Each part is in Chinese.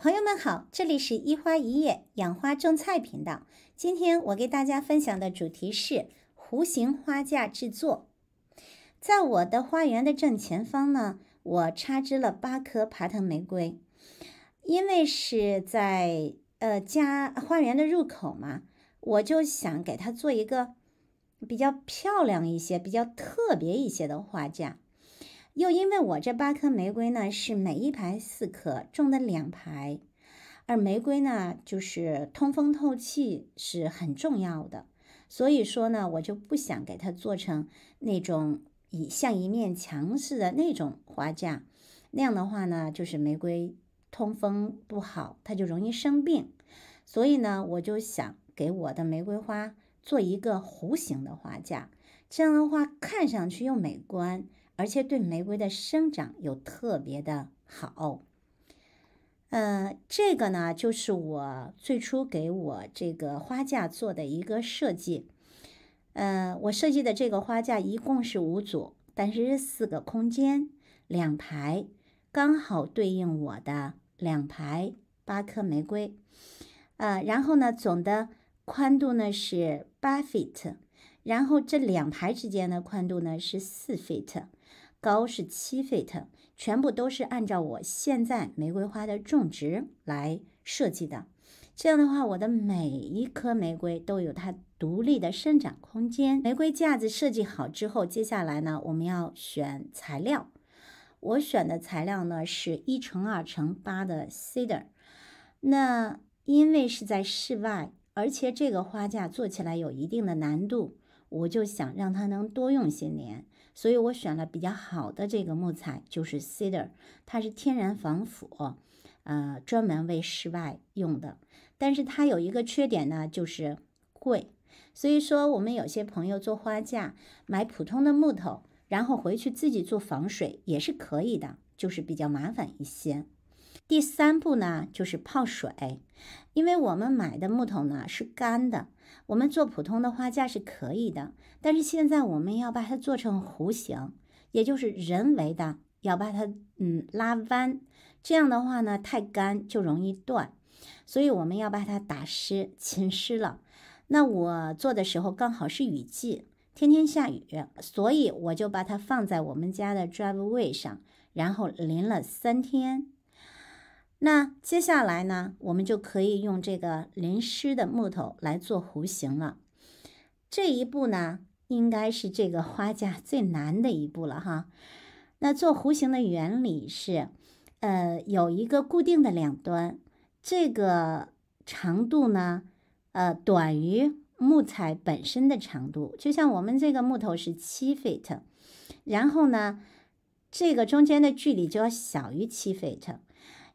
朋友们好，这里是一花一叶养花种菜频道。今天我给大家分享的主题是弧形花架制作。在我的花园的正前方呢，我插植了八棵爬藤玫瑰，因为是在呃家花园的入口嘛，我就想给它做一个比较漂亮一些、比较特别一些的花架。又因为我这八棵玫瑰呢，是每一排四棵种的两排，而玫瑰呢，就是通风透气是很重要的，所以说呢，我就不想给它做成那种一像一面墙似的那种花架，那样的话呢，就是玫瑰通风不好，它就容易生病，所以呢，我就想给我的玫瑰花做一个弧形的花架，这样的话看上去又美观。而且对玫瑰的生长又特别的好。呃，这个呢，就是我最初给我这个花架做的一个设计。呃，我设计的这个花架一共是五组，但是四个空间两排，刚好对应我的两排八颗玫瑰。呃，然后呢，总的宽度呢是八 feet，然后这两排之间的宽度呢是四 feet。高是七 feet，全部都是按照我现在玫瑰花的种植来设计的。这样的话，我的每一颗玫瑰都有它独立的生长空间。玫瑰架子设计好之后，接下来呢，我们要选材料。我选的材料呢是一乘二乘八的 cedar。那因为是在室外，而且这个花架做起来有一定的难度，我就想让它能多用些年。所以我选了比较好的这个木材，就是 cedar，它是天然防腐，呃，专门为室外用的。但是它有一个缺点呢，就是贵。所以说，我们有些朋友做花架买普通的木头，然后回去自己做防水也是可以的，就是比较麻烦一些。第三步呢，就是泡水，因为我们买的木头呢是干的，我们做普通的花架是可以的，但是现在我们要把它做成弧形，也就是人为的要把它嗯拉弯，这样的话呢太干就容易断，所以我们要把它打湿、浸湿了。那我做的时候刚好是雨季，天天下雨，所以我就把它放在我们家的 driveway 上，然后淋了三天。那接下来呢，我们就可以用这个淋湿的木头来做弧形了。这一步呢，应该是这个花架 最难的一步了哈。那做弧形的原理是，呃，有一个固定的两端，这个长度呢，呃，短于木材本身的长度。就像我们这个木头是七 feet，然后呢，这个中间的距离就要小于七 feet。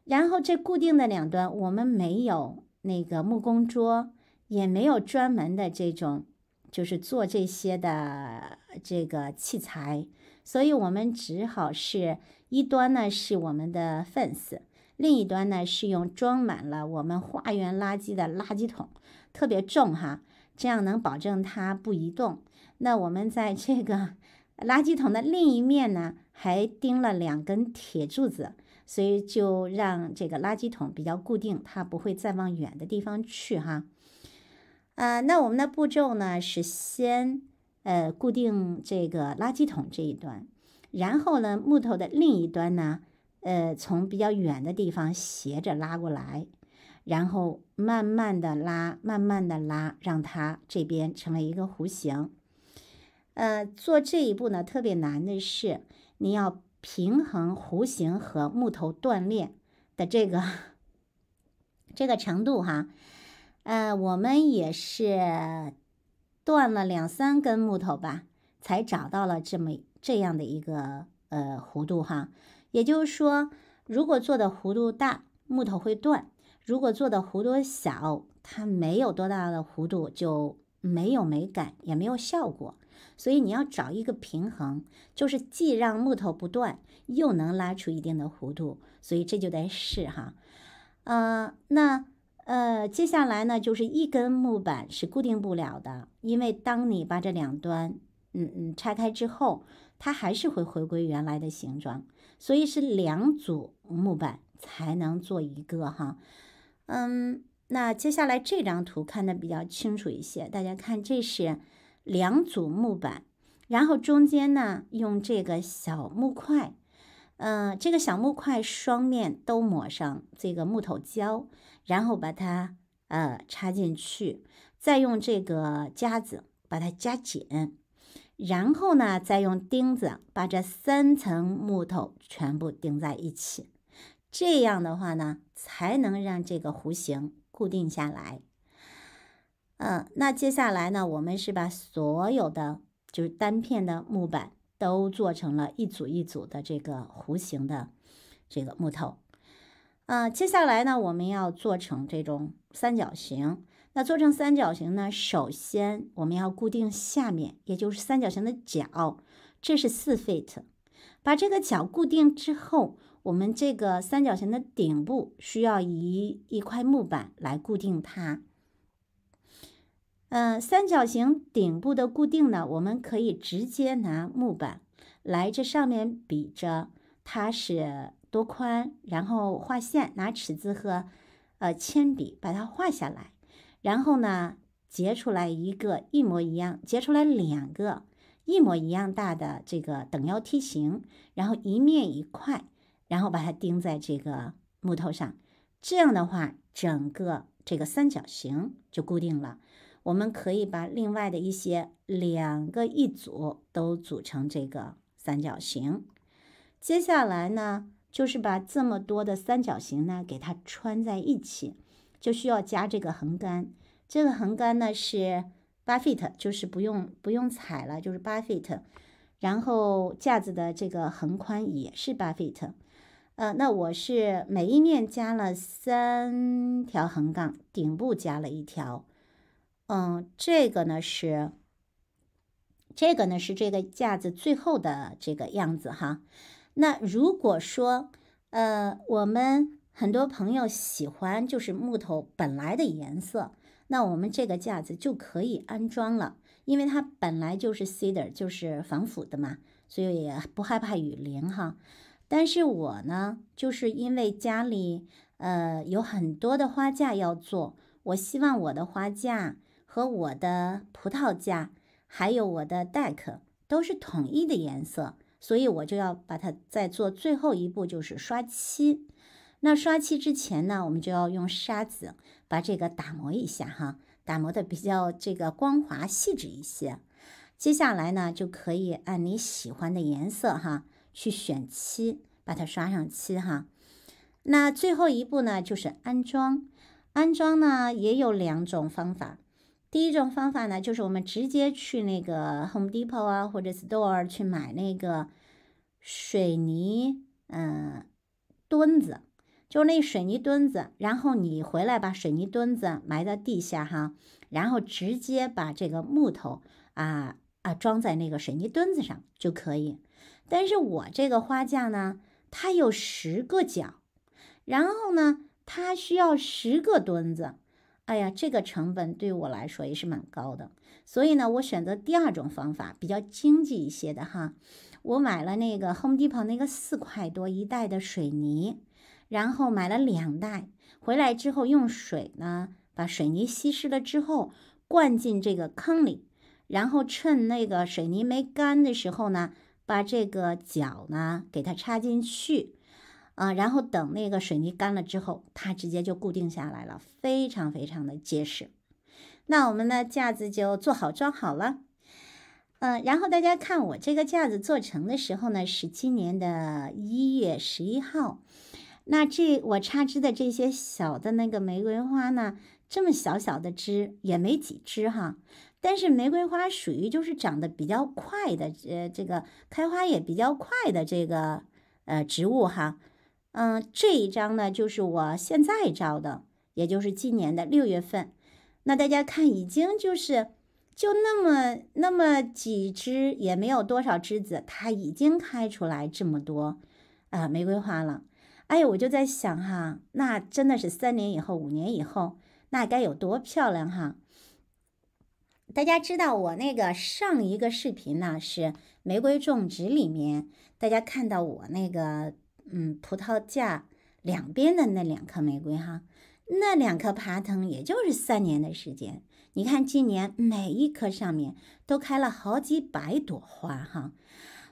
然后这固定的两端，我们没有那个木工桌，也没有专门的这种就是做这些的这个器材，所以我们只好是一端呢是我们的 fence，另一端呢是用装满了我们花园垃圾的垃圾桶，特别重哈，这样能保证它不移动。那我们在这个 垃圾桶的另一面呢，还钉了两根铁柱子。所以就让这个垃圾桶比较固定，它不会再往远的地方去哈。呃，那我们的步骤呢是先呃固定这个垃圾桶这一端，然后呢木头的另一端呢呃从比较远的地方斜着拉过来，然后慢慢的拉，慢慢的拉，让它这边成为一个弧形。呃，做这一步呢特别难的是你要。平衡弧形和木头断裂的这个这个程度哈，呃，我们也是断了两三根木头吧，才找到了这么这样的一个呃弧度哈。也就是说，如果做的弧度大，木头会断；如果做的弧度小，它没有多大的弧度，就没有美感，也没有效果。所以你要找一个平衡，就是既让木头不断，又能拉出一定的弧度。所以这就得试哈，呃，那呃，接下来呢，就是一根木板是固定不了的，因为当你把这两端，嗯嗯，拆开之后，它还是会回归原来的形状。所以是两组木板才能做一个哈，嗯，那接下来这张图看的比较清楚一些，大家看，这是。两组木板，然后中间呢用这个小木块，嗯，这个小木块双面都抹上这个木头胶，然后把它呃插进去，再用这个夹子把它夹紧，然后呢再用钉子把这三层木头全部钉在一起，这样的话呢才能让这个弧形固定下来。嗯，那接下来呢？我们是把所有的就是单片的木板都做成了一组一组的这个弧形的这个木头。嗯，接下来呢，我们要做成这种三角形。那做成三角形呢，首先我们要固定下面，也就是三角形的角，这是四 feet。把这个角固定之后，我们这个三角形的顶部需要一一块木板来固定它。嗯，三角形顶部的固定呢？我们可以直接拿木板来这上面比着，它是多宽，然后画线，拿尺子和呃铅笔把它画下来，然后呢截出来一个一模一样，截出来两个一模一样大的这个等腰梯形，然后一面一块，然后把它钉在这个木头上，这样的话，整个这个三角形就固定了。我们可以把另外的一些两个一组都组成这个三角形。接下来呢，就是把这么多的三角形呢给它穿在一起，就需要加这个横杆。这个横杆呢是八 feet，就是不用不用踩了，就是八 feet。然后架子的这个横宽也是八 feet。呃，那我是每一面加了三条横杠，顶部加了一条。嗯，这个呢是，这个呢是这个架子最后的这个样子哈。那如果说呃我们很多朋友喜欢就是木头本来的颜色，那我们这个架子就可以安装了，因为它本来就是 cedar 就是防腐的嘛，所以也不害怕雨淋哈。但是我呢，就是因为家里呃有很多的花架要做，我希望我的花架。和我的葡萄架，还有我的 deck 都是统一的颜色，所以我就要把它再做最后一步，就是刷漆。那刷漆之前呢，我们就要用砂子把这个打磨一下哈，打磨的比较这个光滑细致一些。接下来呢，就可以按你喜欢的颜色哈去选漆，把它刷上漆哈。那最后一步呢，就是安装。安装呢也有两种方法。第一种方法呢，就是我们直接去那个 Home Depot 啊或者 Store 去买那个水泥，嗯，墩子，就是那水泥墩子。然后你回来把水泥墩子埋到地下哈，然后直接把这个木头啊啊装在那个水泥墩子上就可以。但是我这个花架呢，它有十个角，然后呢，它需要十个墩子。哎呀，这个成本对我来说也是蛮高的，所以呢，我选择第二种方法，比较经济一些的哈。我买了那个 Depot 那个四块多一袋的水泥，然后买了两袋，回来之后用水呢把水泥稀释了之后灌进这个坑里，然后趁那个水泥没干的时候呢，把这个脚呢给它插进去。啊，然后等那个水泥干了之后，它直接就固定下来了，非常非常的结实。那我们的架子就做好装好了。嗯，然后大家看我这个架子做成的时候呢，是今年的一月十一号。那这我插枝的这些小的那个玫瑰花呢，这么小小的枝也没几枝哈，但是玫瑰花属于就是长得比较快的，呃，这个开花也比较快的这个呃植物哈。嗯，这一张呢，就是我现在照的，也就是今年的六月份。那大家看，已经就是就那么那么几枝，也没有多少枝子，它已经开出来这么多啊玫瑰花了。哎，我就在想哈，那真的是三年以后、五年以后，那该有多漂亮哈！大家知道我那个上一个视频呢是玫瑰种植里面，大家看到我那个。嗯，葡萄架两边的那两颗玫瑰哈，那两颗爬藤也就是三年的时间。你看今年每一棵上面都开了好几百朵花哈，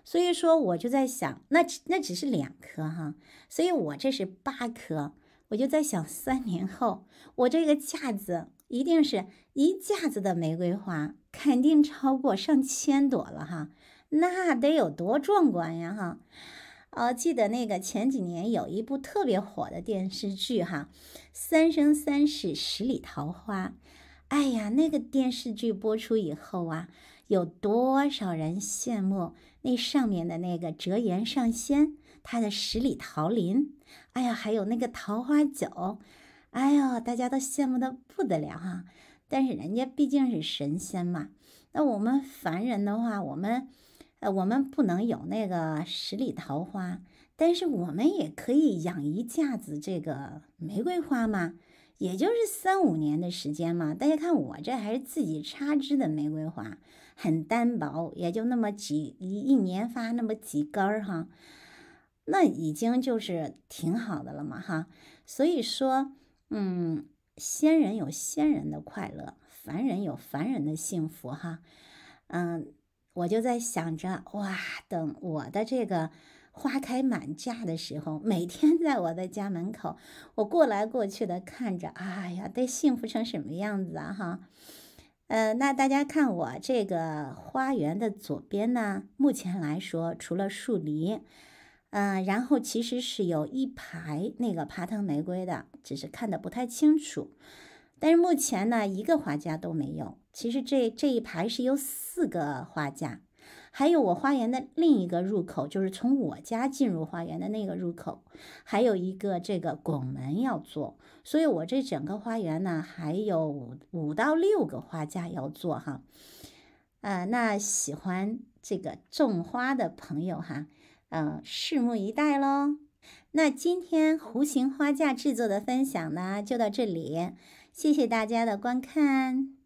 所以说我就在想，那那只是两棵哈，所以我这是八棵，我就在想三年后我这个架子一定是一架子的玫瑰花，肯定超过上千朵了哈，那得有多壮观呀哈！哦，记得那个前几年有一部特别火的电视剧哈，《三生三世十里桃花》。哎呀，那个电视剧播出以后啊，有多少人羡慕那上面的那个折颜上仙，他的十里桃林，哎呀，还有那个桃花酒，哎呦，大家都羡慕的不得了哈。但是人家毕竟是神仙嘛，那我们凡人的话，我们。呃，我们不能有那个十里桃花，但是我们也可以养一架子这个玫瑰花嘛，也就是三五年的时间嘛。大家看我这还是自己插枝的玫瑰花，很单薄，也就那么几一一年发那么几根儿哈，那已经就是挺好的了嘛哈。所以说，嗯，仙人有仙人的快乐，凡人有凡人的幸福哈，嗯。我就在想着哇，等我的这个花开满架的时候，每天在我的家门口，我过来过去的看着，哎呀，得幸福成什么样子啊哈！呃，那大家看我这个花园的左边呢，目前来说除了树篱，嗯，然后其实是有一排那个爬藤玫瑰的，只是看的不太清楚。但是目前呢，一个花架都没有。其实这这一排是有四个花架，还有我花园的另一个入口，就是从我家进入花园的那个入口，还有一个这个拱门要做。所以，我这整个花园呢，还有五五到六个花架要做哈。啊，那喜欢这个种花的朋友哈，嗯，拭目以待喽。那今天弧形花架制作的分享呢，就到这里。谢谢大家的观看。